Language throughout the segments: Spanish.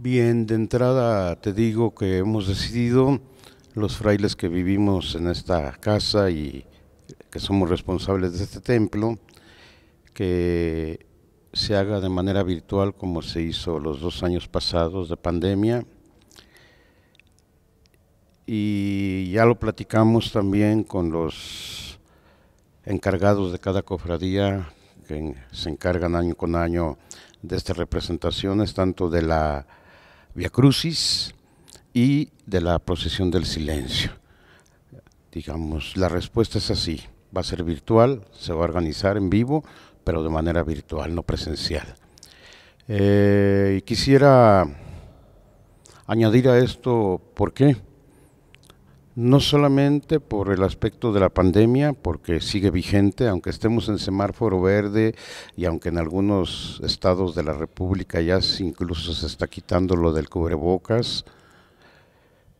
Bien, de entrada te digo que hemos decidido, los frailes que vivimos en esta casa y que somos responsables de este templo, que se haga de manera virtual como se hizo los dos años pasados de pandemia. Y ya lo platicamos también con los encargados de cada cofradía que se encargan año con año de estas representaciones, tanto de la Via Crucis y de la procesión del silencio. Digamos, la respuesta es así, va a ser virtual, se va a organizar en vivo, pero de manera virtual, no presencial. Eh, y quisiera añadir a esto, ¿por qué? no solamente por el aspecto de la pandemia, porque sigue vigente, aunque estemos en semáforo verde y aunque en algunos estados de la República ya incluso se está quitando lo del cubrebocas,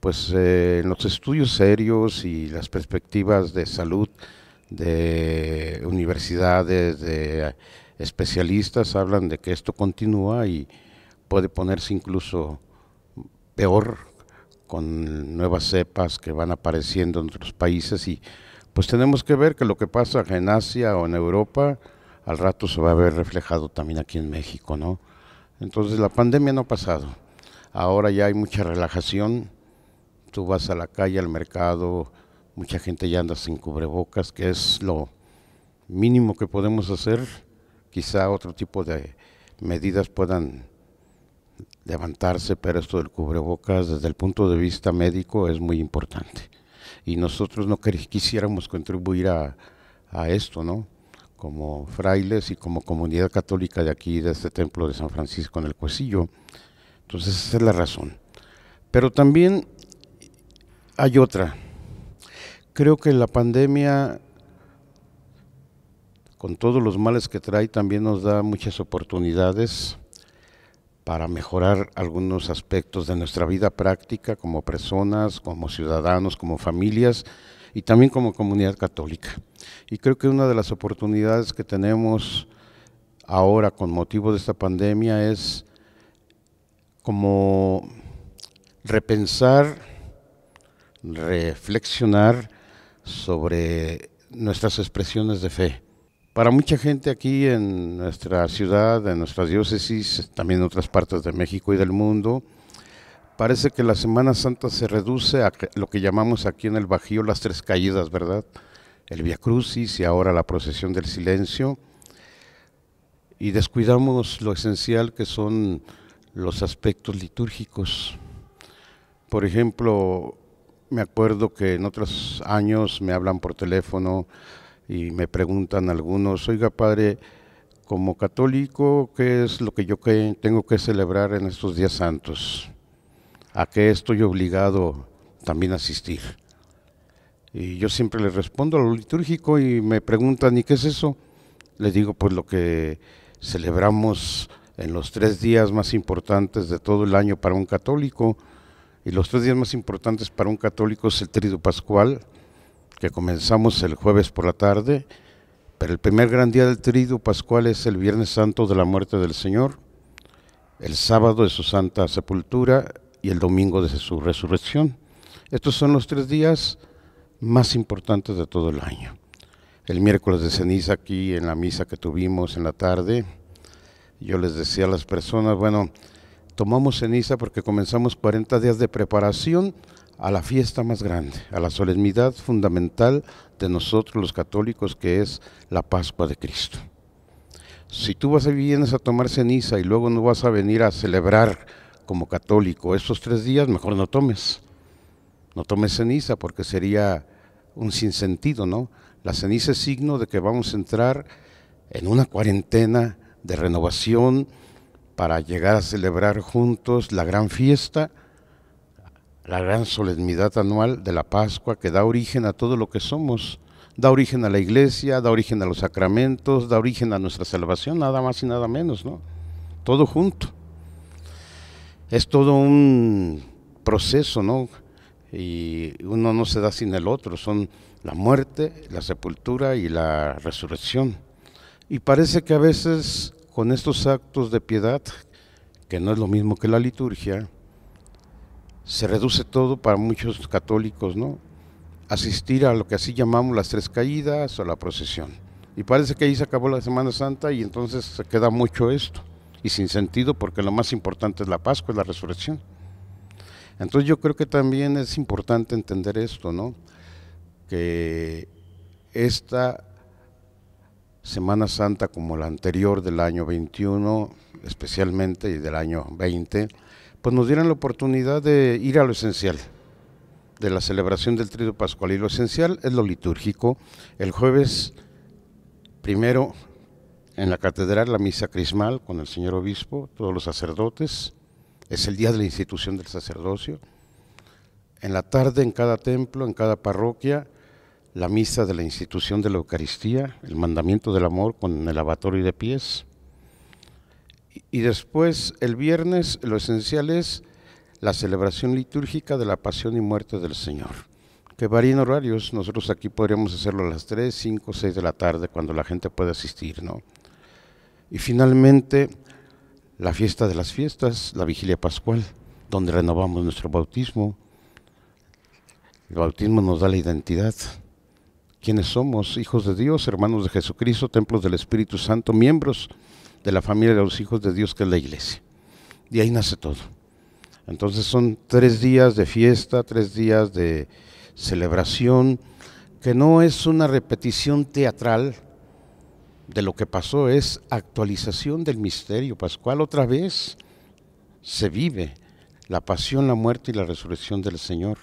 pues eh, los estudios serios y las perspectivas de salud de universidades, de especialistas, hablan de que esto continúa y puede ponerse incluso peor con nuevas cepas que van apareciendo en otros países y pues tenemos que ver que lo que pasa en Asia o en Europa al rato se va a ver reflejado también aquí en México, ¿no? Entonces la pandemia no ha pasado. Ahora ya hay mucha relajación. Tú vas a la calle, al mercado, mucha gente ya anda sin cubrebocas, que es lo mínimo que podemos hacer. Quizá otro tipo de medidas puedan levantarse, pero esto del cubrebocas desde el punto de vista médico es muy importante. Y nosotros no quisiéramos contribuir a, a esto, ¿no? Como frailes y como comunidad católica de aquí, de este templo de San Francisco en el Cuesillo. Entonces esa es la razón. Pero también hay otra. Creo que la pandemia, con todos los males que trae, también nos da muchas oportunidades para mejorar algunos aspectos de nuestra vida práctica como personas, como ciudadanos, como familias y también como comunidad católica. Y creo que una de las oportunidades que tenemos ahora con motivo de esta pandemia es como repensar, reflexionar sobre nuestras expresiones de fe para mucha gente aquí en nuestra ciudad, en nuestras diócesis, también en otras partes de México y del mundo, parece que la Semana Santa se reduce a lo que llamamos aquí en el Bajío las tres caídas, ¿verdad? El Via Crucis y ahora la procesión del silencio. Y descuidamos lo esencial que son los aspectos litúrgicos. Por ejemplo, me acuerdo que en otros años me hablan por teléfono y me preguntan algunos, oiga padre, como católico, ¿qué es lo que yo tengo que celebrar en estos días santos? ¿A qué estoy obligado también a asistir? Y yo siempre le respondo a lo litúrgico y me preguntan, ¿y qué es eso? Les digo, pues lo que celebramos en los tres días más importantes de todo el año para un católico, y los tres días más importantes para un católico es el trido pascual, que comenzamos el jueves por la tarde, pero el primer gran día del triduo pascual es el Viernes Santo de la muerte del Señor, el sábado de su santa sepultura y el domingo de su resurrección. Estos son los tres días más importantes de todo el año. El miércoles de ceniza aquí en la misa que tuvimos en la tarde, yo les decía a las personas, bueno, tomamos ceniza porque comenzamos 40 días de preparación a la fiesta más grande, a la solemnidad fundamental de nosotros los católicos, que es la Pascua de Cristo. Si tú vas y vienes a tomar ceniza y luego no vas a venir a celebrar como católico estos tres días, mejor no tomes. No tomes ceniza porque sería un sinsentido, ¿no? La ceniza es signo de que vamos a entrar en una cuarentena de renovación para llegar a celebrar juntos la gran fiesta la gran solemnidad anual de la Pascua que da origen a todo lo que somos, da origen a la iglesia, da origen a los sacramentos, da origen a nuestra salvación, nada más y nada menos, ¿no? Todo junto. Es todo un proceso, ¿no? Y uno no se da sin el otro, son la muerte, la sepultura y la resurrección. Y parece que a veces con estos actos de piedad, que no es lo mismo que la liturgia, se reduce todo para muchos católicos, ¿no? Asistir a lo que así llamamos las tres caídas o la procesión. Y parece que ahí se acabó la Semana Santa y entonces se queda mucho esto. Y sin sentido porque lo más importante es la Pascua, es la resurrección. Entonces yo creo que también es importante entender esto, ¿no? Que esta Semana Santa como la anterior del año 21, especialmente y del año 20, pues nos dieran la oportunidad de ir a lo esencial de la celebración del Trío Pascual. Y lo esencial es lo litúrgico. El jueves primero en la catedral la misa crismal con el señor obispo, todos los sacerdotes. Es el día de la institución del sacerdocio. En la tarde en cada templo, en cada parroquia, la misa de la institución de la Eucaristía, el mandamiento del amor con el lavatorio de pies. Y después, el viernes, lo esencial es la celebración litúrgica de la pasión y muerte del Señor. Que varían horarios, nosotros aquí podríamos hacerlo a las 3, 5, 6 de la tarde, cuando la gente puede asistir, ¿no? Y finalmente, la fiesta de las fiestas, la vigilia pascual, donde renovamos nuestro bautismo. El bautismo nos da la identidad quienes somos hijos de Dios, hermanos de Jesucristo, templos del Espíritu Santo, miembros de la familia de los hijos de Dios que es la iglesia. De ahí nace todo. Entonces son tres días de fiesta, tres días de celebración, que no es una repetición teatral de lo que pasó, es actualización del misterio pascual. Otra vez se vive la pasión, la muerte y la resurrección del Señor.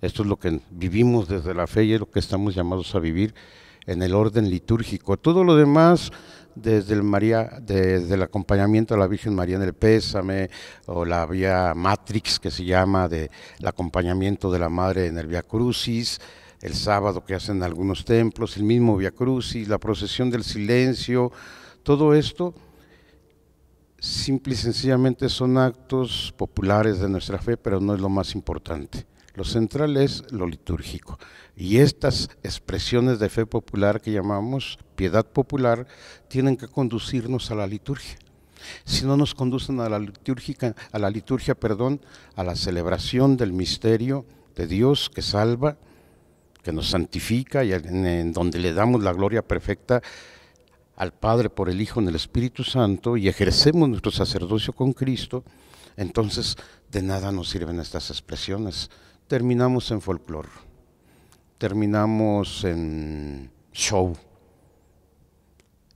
Esto es lo que vivimos desde la fe y es lo que estamos llamados a vivir en el orden litúrgico. Todo lo demás, desde el, María, acompañamiento a la Virgen María en el Pésame, o la vía Matrix que se llama, de el acompañamiento de la Madre en el Via Crucis, el sábado que hacen algunos templos, el mismo Via Crucis, la procesión del silencio, todo esto simple y sencillamente son actos populares de nuestra fe, pero no es lo más importante. Lo central es lo litúrgico. Y estas expresiones de fe popular que llamamos piedad popular tienen que conducirnos a la liturgia. Si no nos conducen a la liturgia, a la liturgia, perdón, a la celebración del misterio de Dios que salva, que nos santifica y en donde le damos la gloria perfecta al Padre por el Hijo en el Espíritu Santo y ejercemos nuestro sacerdocio con Cristo, entonces de nada nos sirven estas expresiones terminamos en folclore, terminamos en show.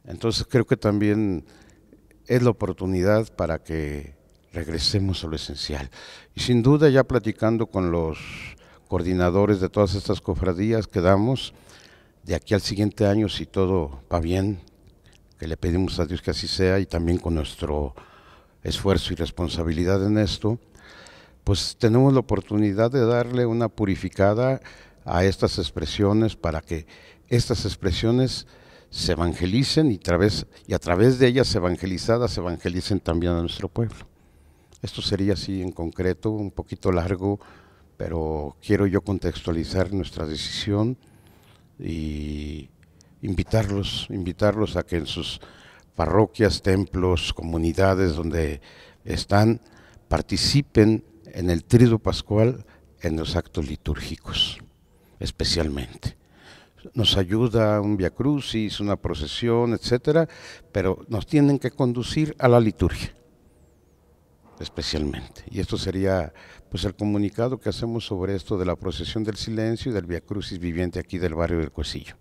Entonces creo que también es la oportunidad para que regresemos a lo esencial. Y sin duda ya platicando con los coordinadores de todas estas cofradías quedamos de aquí al siguiente año si todo va bien, que le pedimos a Dios que así sea y también con nuestro esfuerzo y responsabilidad en esto, pues tenemos la oportunidad de darle una purificada a estas expresiones para que estas expresiones se evangelicen y, y a través de ellas evangelizadas evangelicen también a nuestro pueblo. Esto sería así en concreto, un poquito largo, pero quiero yo contextualizar nuestra decisión y invitarlos, invitarlos a que en sus parroquias, templos, comunidades donde están, participen en el trido pascual, en los actos litúrgicos, especialmente. Nos ayuda un via crucis, una procesión, etcétera, pero nos tienen que conducir a la liturgia, especialmente. Y esto sería pues el comunicado que hacemos sobre esto de la procesión del silencio y del via crucis viviente aquí del barrio del Cuesillo.